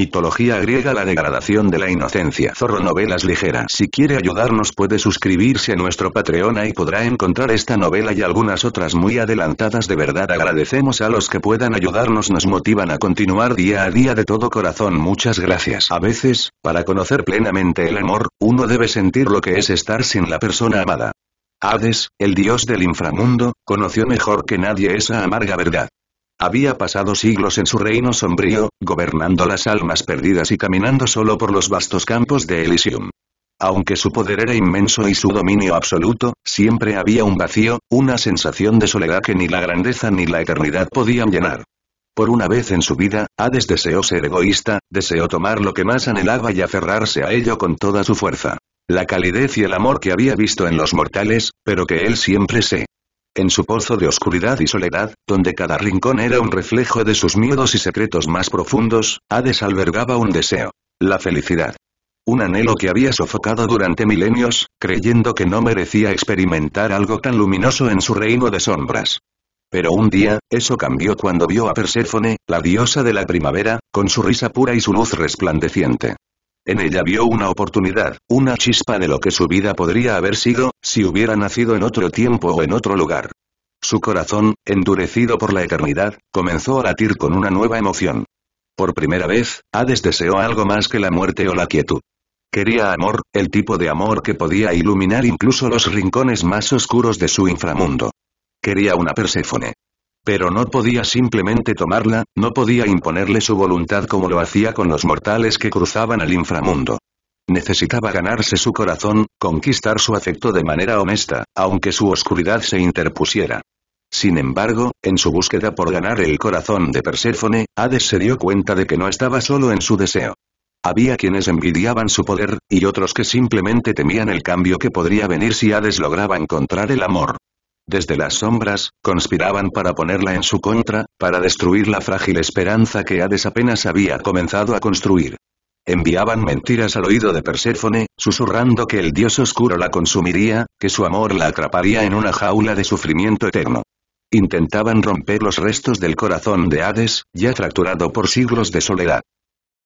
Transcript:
Mitología griega La degradación de la inocencia Zorro Novelas Ligera Si quiere ayudarnos puede suscribirse a nuestro Patreon y podrá encontrar esta novela y algunas otras muy adelantadas de verdad agradecemos a los que puedan ayudarnos nos motivan a continuar día a día de todo corazón muchas gracias a veces, para conocer plenamente el amor, uno debe sentir lo que es estar sin la persona amada. Hades, el dios del inframundo, conoció mejor que nadie esa amarga verdad. Había pasado siglos en su reino sombrío, gobernando las almas perdidas y caminando solo por los vastos campos de Elysium. Aunque su poder era inmenso y su dominio absoluto, siempre había un vacío, una sensación de soledad que ni la grandeza ni la eternidad podían llenar. Por una vez en su vida, Hades deseó ser egoísta, deseó tomar lo que más anhelaba y aferrarse a ello con toda su fuerza. La calidez y el amor que había visto en los mortales, pero que él siempre se en su pozo de oscuridad y soledad, donde cada rincón era un reflejo de sus miedos y secretos más profundos, Hades albergaba un deseo. La felicidad. Un anhelo que había sofocado durante milenios, creyendo que no merecía experimentar algo tan luminoso en su reino de sombras. Pero un día, eso cambió cuando vio a Perséfone, la diosa de la primavera, con su risa pura y su luz resplandeciente. En ella vio una oportunidad, una chispa de lo que su vida podría haber sido, si hubiera nacido en otro tiempo o en otro lugar. Su corazón, endurecido por la eternidad, comenzó a latir con una nueva emoción. Por primera vez, Hades deseó algo más que la muerte o la quietud. Quería amor, el tipo de amor que podía iluminar incluso los rincones más oscuros de su inframundo. Quería una Perséfone. Pero no podía simplemente tomarla, no podía imponerle su voluntad como lo hacía con los mortales que cruzaban al inframundo. Necesitaba ganarse su corazón, conquistar su afecto de manera honesta, aunque su oscuridad se interpusiera. Sin embargo, en su búsqueda por ganar el corazón de Perséfone, Hades se dio cuenta de que no estaba solo en su deseo. Había quienes envidiaban su poder, y otros que simplemente temían el cambio que podría venir si Hades lograba encontrar el amor. Desde las sombras, conspiraban para ponerla en su contra, para destruir la frágil esperanza que Hades apenas había comenzado a construir enviaban mentiras al oído de Perséfone, susurrando que el dios oscuro la consumiría, que su amor la atraparía en una jaula de sufrimiento eterno. Intentaban romper los restos del corazón de Hades, ya fracturado por siglos de soledad.